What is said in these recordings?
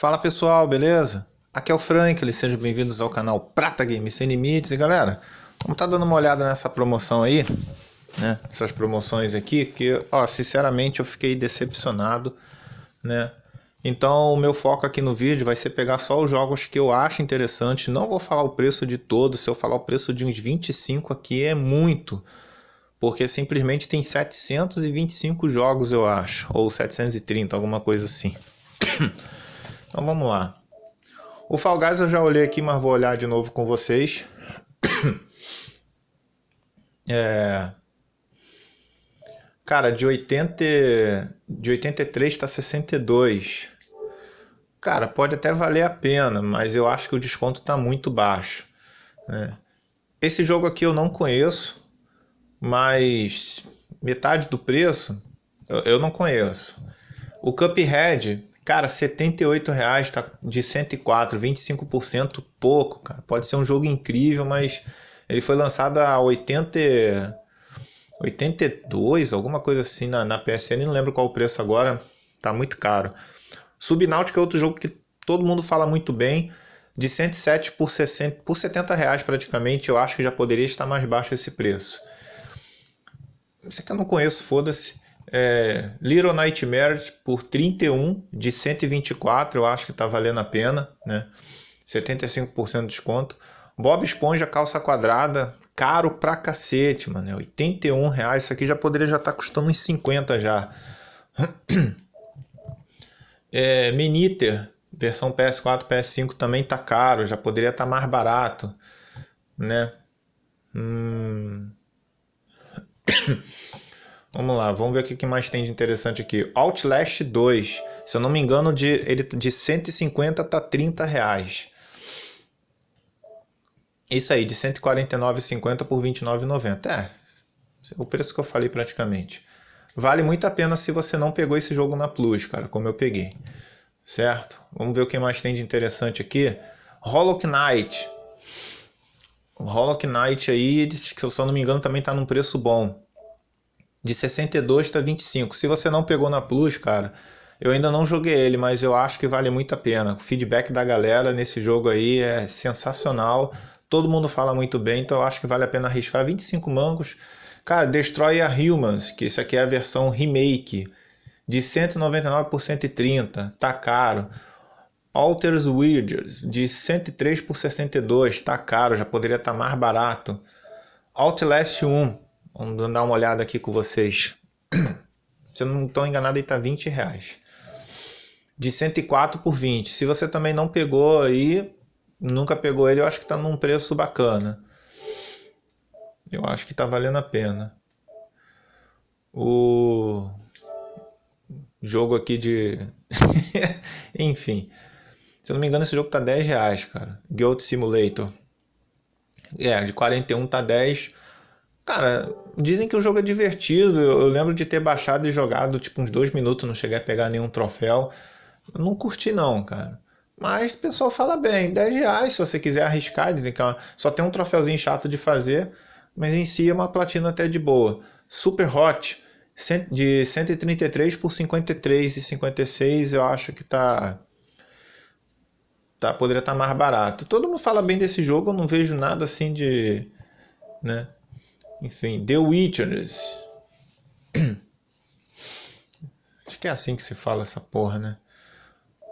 Fala pessoal, beleza? Aqui é o Franklin, sejam bem-vindos ao canal Prata Games Sem Limites. E galera, vamos estar tá dando uma olhada nessa promoção aí, né? Essas promoções aqui, que, ó, sinceramente eu fiquei decepcionado, né? Então o meu foco aqui no vídeo vai ser pegar só os jogos que eu acho interessante. Não vou falar o preço de todos, se eu falar o preço de uns 25 aqui é muito. Porque simplesmente tem 725 jogos, eu acho, ou 730, alguma coisa assim. Então vamos lá. O Fall Guys eu já olhei aqui, mas vou olhar de novo com vocês. É... Cara, de 80 de 83 está 62. Cara, pode até valer a pena, mas eu acho que o desconto está muito baixo. Né? Esse jogo aqui eu não conheço, mas metade do preço eu, eu não conheço. O Cuphead Cara, R$ 78,00 está de 104, 25% pouco, cara. Pode ser um jogo incrível, mas ele foi lançado a 80 82, alguma coisa assim na, na PSN, não lembro qual o preço agora, tá muito caro. Subnáutica é outro jogo que todo mundo fala muito bem, de 107 por 60, por 70 reais praticamente, eu acho que já poderia estar mais baixo esse preço. Você que eu não conheço, foda-se. É, Little Nightmares por 31 de 124, eu acho que tá valendo a pena, né? 75% de desconto. Bob Esponja calça quadrada, caro pra cacete, mano. 81 é reais, isso aqui já poderia já estar tá custando uns 50 já. É, Miniter, versão PS4, PS5 também tá caro, já poderia estar tá mais barato, né? Hum... Vamos lá, vamos ver o que mais tem de interessante aqui. Outlast 2, se eu não me engano, de, ele de 150 tá 30 reais. Isso aí, de 149,50 por 29,90. É, é, o preço que eu falei praticamente. Vale muito a pena se você não pegou esse jogo na Plus, cara, como eu peguei. Certo? Vamos ver o que mais tem de interessante aqui. Hollow Knight. O Hollow Knight aí, se eu não me engano, também tá num preço bom de 62 está 25. Se você não pegou na Plus, cara, eu ainda não joguei ele, mas eu acho que vale muito a pena. O feedback da galera nesse jogo aí é sensacional. Todo mundo fala muito bem, então eu acho que vale a pena arriscar 25 mangos. Cara, Destroy a Humans, que isso aqui é a versão remake, de 199 por 130, tá caro. Alters Weirds, de 103 por 62, tá caro, já poderia estar tá mais barato. Outlast 1, Vamos dar uma olhada aqui com vocês. Se eu não estou enganado, ele está 20 reais. De 104 por 20. Se você também não pegou aí, nunca pegou ele, eu acho que está num preço bacana. Eu acho que está valendo a pena. O jogo aqui de. Enfim. Se eu não me engano, esse jogo tá 10 reais, cara. Goat Simulator. É, de 41 tá 10. Cara, dizem que o jogo é divertido. Eu, lembro de ter baixado e jogado tipo uns dois minutos, não cheguei a pegar nenhum troféu. não curti, não, cara. Mas o pessoal fala bem, 10 reais se você quiser arriscar, dizem que é só tem um troféuzinho chato de fazer, mas em si é uma platina até de boa. Super Hot de 133 por 53 e 56, eu acho que tá tá poderia estar tá mais barato. Todo mundo fala bem desse jogo, eu não vejo nada assim de, né? Enfim, The Witness. Acho que é assim que se fala essa porra, né?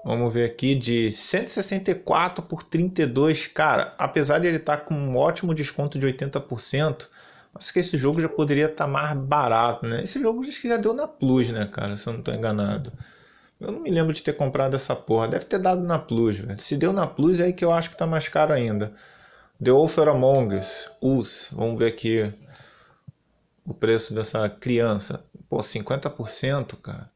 Vamos ver aqui de 164 por 32, cara. Apesar de ele estar tá com um ótimo desconto de 80%, acho que esse jogo já poderia estar tá mais barato, né? Esse jogo acho que já deu na Plus, né, cara? Se eu não estou enganado. Eu não me lembro de ter comprado essa porra. Deve ter dado na Plus, velho. Se deu na Plus, é aí que eu acho que tá mais caro ainda. The Offer Among Us. Us. Vamos ver aqui o preço dessa criança. Pô, 50%, cara.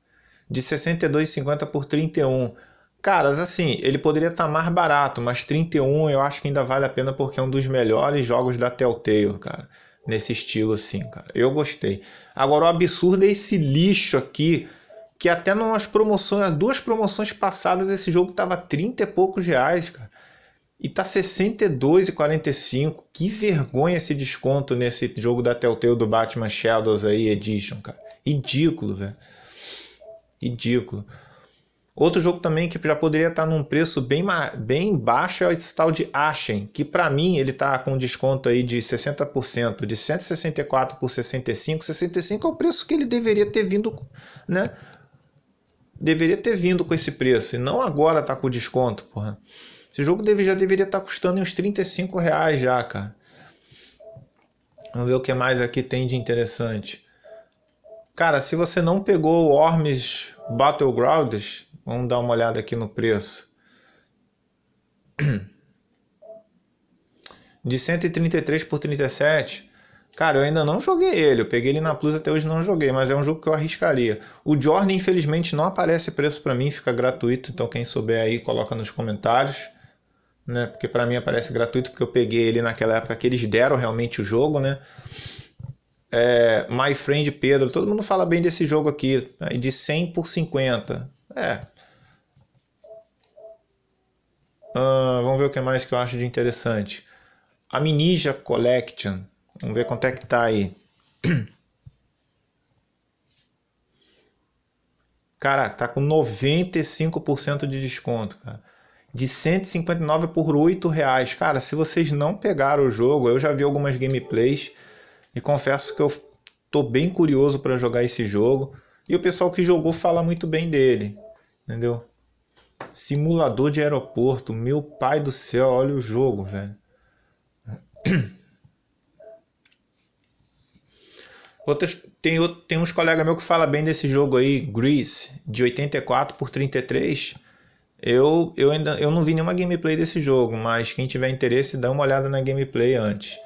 De 62,50 por 31. Caras, assim, ele poderia estar tá mais barato, mas 31 eu acho que ainda vale a pena porque é um dos melhores jogos da Telltale, cara. Nesse estilo, assim, cara. Eu gostei. Agora, o absurdo é esse lixo aqui, que até nas promoções, as duas promoções passadas, esse jogo tava 30 e poucos reais, cara. E tá 62,45. Que vergonha esse desconto nesse jogo da Telltale do Batman Shadows aí, Edition, cara. Ridículo, velho. Ridículo. Outro jogo também que já poderia estar tá num preço bem, bem baixo é o tal de Ashen, que para mim ele tá com desconto aí de 60%, de 164 por 65. 65 é o preço que ele deveria ter vindo, né? Deveria ter vindo com esse preço, e não agora tá com desconto, porra. Esse jogo deve, já deveria estar tá custando uns 35 reais já, cara. Vamos ver o que mais aqui tem de interessante. Cara, se você não pegou o Ormes Battlegrounds, vamos dar uma olhada aqui no preço. De 133 por 37. Cara, eu ainda não joguei ele. Eu peguei ele na Plus até hoje não joguei, mas é um jogo que eu arriscaria. O Journey infelizmente, não aparece preço para mim, fica gratuito. Então, quem souber aí, coloca nos comentários né? Porque para mim aparece gratuito porque eu peguei ele naquela época que eles deram realmente o jogo, né? É, My Friend Pedro, todo mundo fala bem desse jogo aqui, de 100 por 50. É. Ah, vamos ver o que mais que eu acho de interessante. A Minija Collection, vamos ver quanto é que tá aí. Cara, tá com 95% de desconto, cara de 159 por 8 reais. Cara, se vocês não pegaram o jogo, eu já vi algumas gameplays e confesso que eu tô bem curioso para jogar esse jogo. E o pessoal que jogou fala muito bem dele, entendeu? Simulador de aeroporto, meu pai do céu, olha o jogo, velho. Outros, tem, tem uns colegas meus que fala bem desse jogo aí, Grease, de 84 por 33. Eu, eu ainda eu não vi nenhuma gameplay desse jogo, mas quem tiver interesse, dá uma olhada na gameplay antes.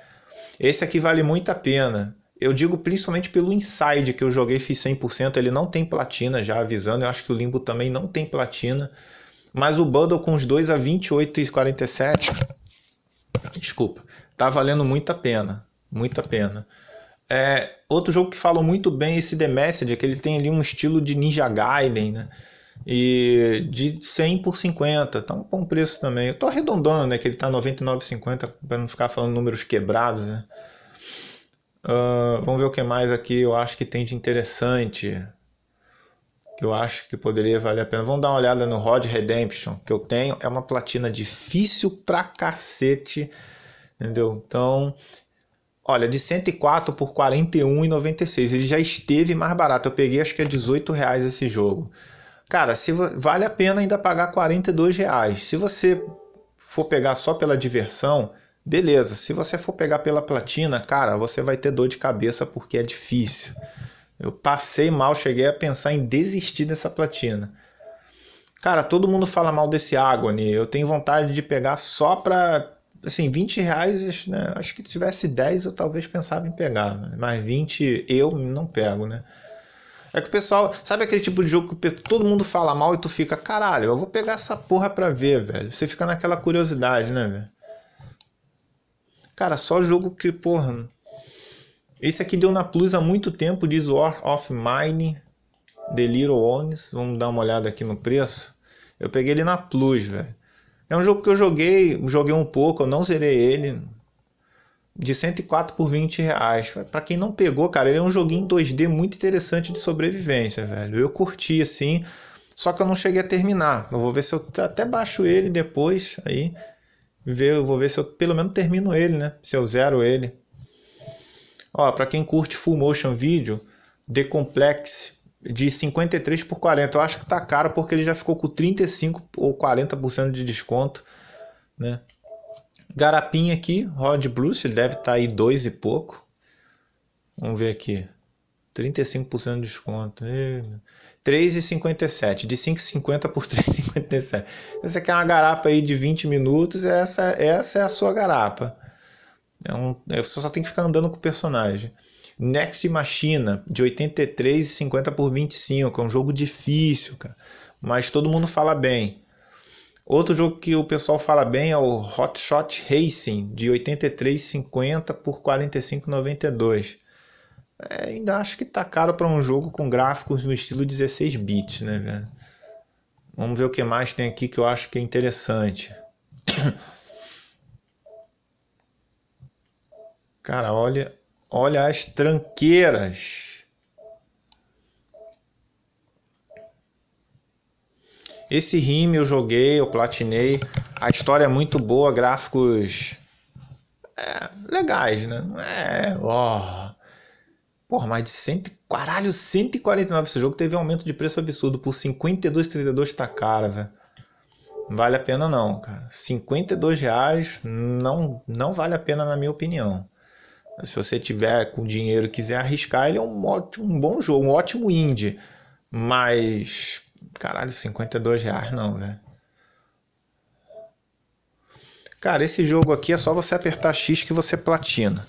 Esse aqui vale muito a pena. Eu digo principalmente pelo Inside que eu joguei, fiz 100%. Ele não tem platina, já avisando. Eu acho que o Limbo também não tem platina. Mas o bundle com os dois a 28,47. Desculpa. Tá valendo muito a pena. Muito a pena. É, outro jogo que falou muito bem esse The Message, é que ele tem ali um estilo de Ninja Gaiden, né? e de 100 por 50, tá um bom preço também. Eu tô arredondando, né, que ele tá 99,50 para não ficar falando números quebrados, né? Uh, vamos ver o que mais aqui eu acho que tem de interessante. Que eu acho que poderia valer a pena. Vamos dar uma olhada no Rod Redemption que eu tenho. É uma platina difícil pra cacete. Entendeu? Então, olha, de 104 por 41,96. Ele já esteve mais barato. Eu peguei acho que é 18 reais esse jogo. Cara, se vale a pena ainda pagar 42 reais. Se você for pegar só pela diversão, beleza. Se você for pegar pela platina, cara, você vai ter dor de cabeça porque é difícil. Eu passei mal, cheguei a pensar em desistir dessa platina. Cara, todo mundo fala mal desse Agony. Eu tenho vontade de pegar só pra. Assim, 20 reais, né? Acho que tivesse 10 eu talvez pensava em pegar. Né? Mas 20 eu não pego, né? É que o pessoal. Sabe aquele tipo de jogo que todo mundo fala mal e tu fica, caralho, eu vou pegar essa porra pra ver, velho. Você fica naquela curiosidade, né, velho? Cara, só jogo que, porra. Esse aqui deu na Plus há muito tempo, diz War of Mine, The Little Ones. Vamos dar uma olhada aqui no preço. Eu peguei ele na Plus, velho. É um jogo que eu joguei, joguei um pouco, eu não zerei ele de 104 por 20 reais. Para quem não pegou, cara, ele é um joguinho 2D muito interessante de sobrevivência, velho. Eu curti assim, só que eu não cheguei a terminar. Eu vou ver se eu até baixo ele depois aí. Ver, vou ver se eu pelo menos termino ele, né? Se eu zero ele. Ó, para quem curte full motion vídeo, The Complex de 53 por 40. Eu acho que tá caro porque ele já ficou com 35 ou 40% de desconto, né? Garapinha aqui, Rod Bruce, ele deve estar tá aí dois e pouco. Vamos ver aqui. 35% de desconto. 3,57. De 5,50 por 3,57. Você quer uma garapa aí de 20 minutos, essa, essa é a sua garapa. É um, é, você só tem que ficar andando com o personagem. Next Machina, de 83,50 por 25. É um jogo difícil, cara. Mas todo mundo fala bem. Outro jogo que o pessoal fala bem é o Hot Shot Racing, de 83,50 por 45,92. É, ainda acho que tá caro para um jogo com gráficos no estilo 16 bits, né, velho? Vamos ver o que mais tem aqui que eu acho que é interessante. Cara, olha, olha as tranqueiras. Esse rime eu joguei, eu platinei. A história é muito boa, gráficos é, legais, né? Não é. Oh. Porra, mais de 100, caralho, 149 esse jogo teve um aumento de preço absurdo. Por 52,32 tá cara, velho. Não vale a pena não, cara. 52 reais não, não vale a pena na minha opinião. Se você tiver com dinheiro e quiser arriscar, ele é um, ótimo, um bom jogo, um ótimo indie. Mas Caralho, 52 reais não, velho. Cara, esse jogo aqui é só você apertar X que você platina.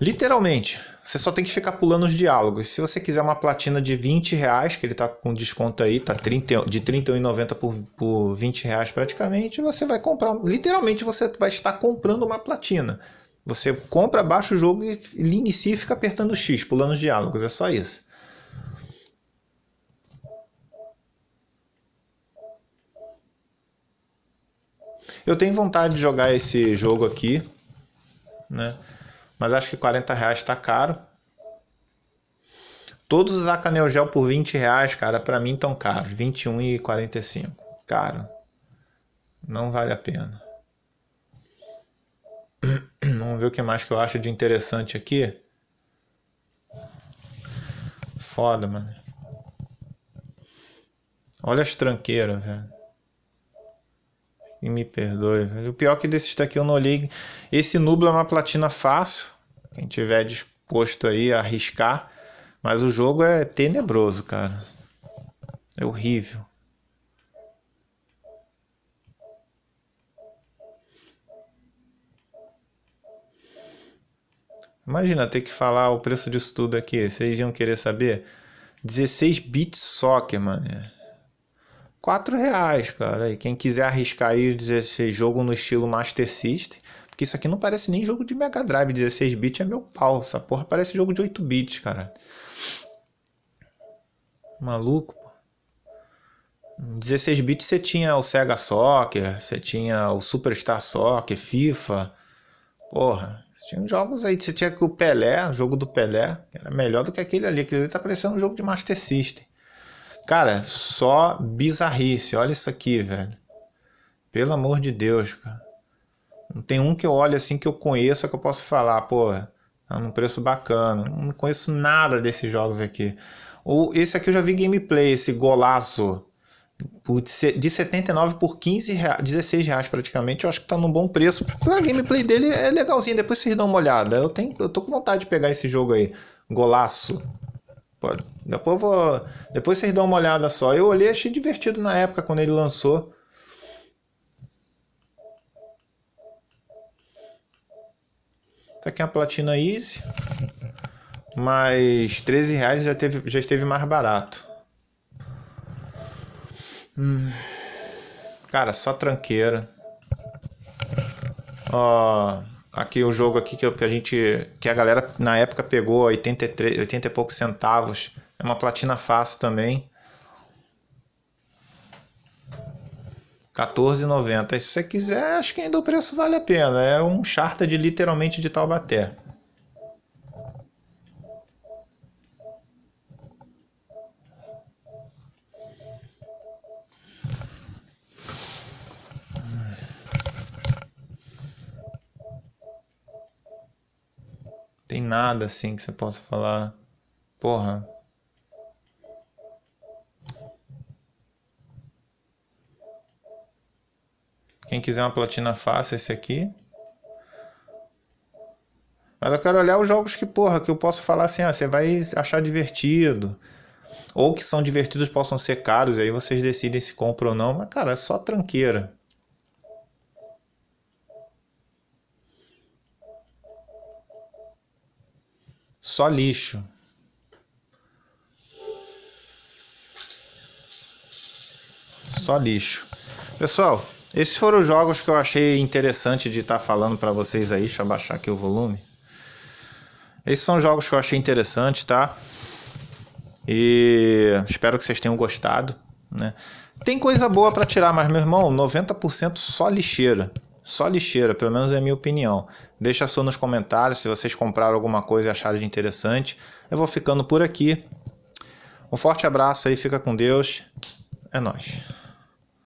Literalmente, você só tem que ficar pulando os diálogos. Se você quiser uma platina de 20 reais, que ele tá com desconto aí, tá 30, de 31,90 por, por 20 reais praticamente, você vai comprar. Literalmente, você vai estar comprando uma platina. Você compra, baixa o jogo e inicia e fica apertando X, pulando os diálogos. É só isso. Eu tenho vontade de jogar esse jogo aqui, né? Mas acho que 40 reais tá caro. Todos os canel Gel por 20 reais, cara, para mim tão caro. 21 e 45. Caro. Não vale a pena. Vamos ver o que mais que eu acho de interessante aqui. Foda, mano. Olha as tranqueiras, velho. E me perdoe, velho. O pior é que desses daqui eu não olhei. Esse Nubla é uma platina fácil. Quem tiver disposto aí a arriscar. Mas o jogo é tenebroso, cara. É horrível. Imagina ter que falar o preço disso tudo aqui. Vocês iam querer saber? 16 bits soccer, mano. 4 reais, cara. E quem quiser arriscar aí 16 jogo no estilo Master System, porque isso aqui não parece nem jogo de Mega Drive, 16 bits é meu pau, essa porra parece jogo de 8 bits, cara. Maluco, pô. 16 bits você tinha o Sega Soccer, você tinha o Superstar Soccer, FIFA. Porra, tinha jogos aí, você tinha que o Pelé, o jogo do Pelé, era melhor do que aquele ali, aquele ali tá parecendo um jogo de Master System. Cara, só bizarrice. Olha isso aqui, velho. Pelo amor de Deus, cara. Não tem um que eu olhe assim que eu conheça que eu posso falar, pô, tá num preço bacana. Não conheço nada desses jogos aqui. Ou esse aqui eu já vi gameplay, esse golaço. De 79 por 15 reais, 16 reais praticamente, eu acho que tá num bom preço. a gameplay dele é legalzinha, depois vocês dão uma olhada. Eu, tenho, eu tô com vontade de pegar esse jogo aí. Golaço. Pode. Depois, vou, depois vocês dão uma olhada só. Eu olhei achei divertido na época quando ele lançou. Tá aqui a platina Easy. Mas 13 reais já, teve, já esteve mais barato. Hum. Cara, só tranqueira. Ó, aqui o jogo aqui que, a gente que a galera na época pegou 83, 80 e poucos centavos é uma platina fácil também. 14,90. Se você quiser, acho que ainda o preço vale a pena. É um charter de literalmente de Taubaté. Tem nada assim que você possa falar. Porra, Quem quiser uma platina, faça esse aqui. Mas eu quero olhar os jogos que, porra, que eu posso falar assim, ah, você vai achar divertido. Ou que são divertidos possam ser caros, e aí vocês decidem se compram ou não. Mas, cara, é só tranqueira. Só lixo. Só lixo. Pessoal, esses foram os jogos que eu achei interessante de estar tá falando para vocês aí. Deixa eu baixar aqui o volume. Esses são jogos que eu achei interessante, tá? E espero que vocês tenham gostado, né? Tem coisa boa para tirar, mas meu irmão, 90% só lixeira. Só lixeira, pelo menos é a minha opinião. Deixa só nos comentários se vocês compraram alguma coisa e acharam de interessante. Eu vou ficando por aqui. Um forte abraço aí, fica com Deus. É nós.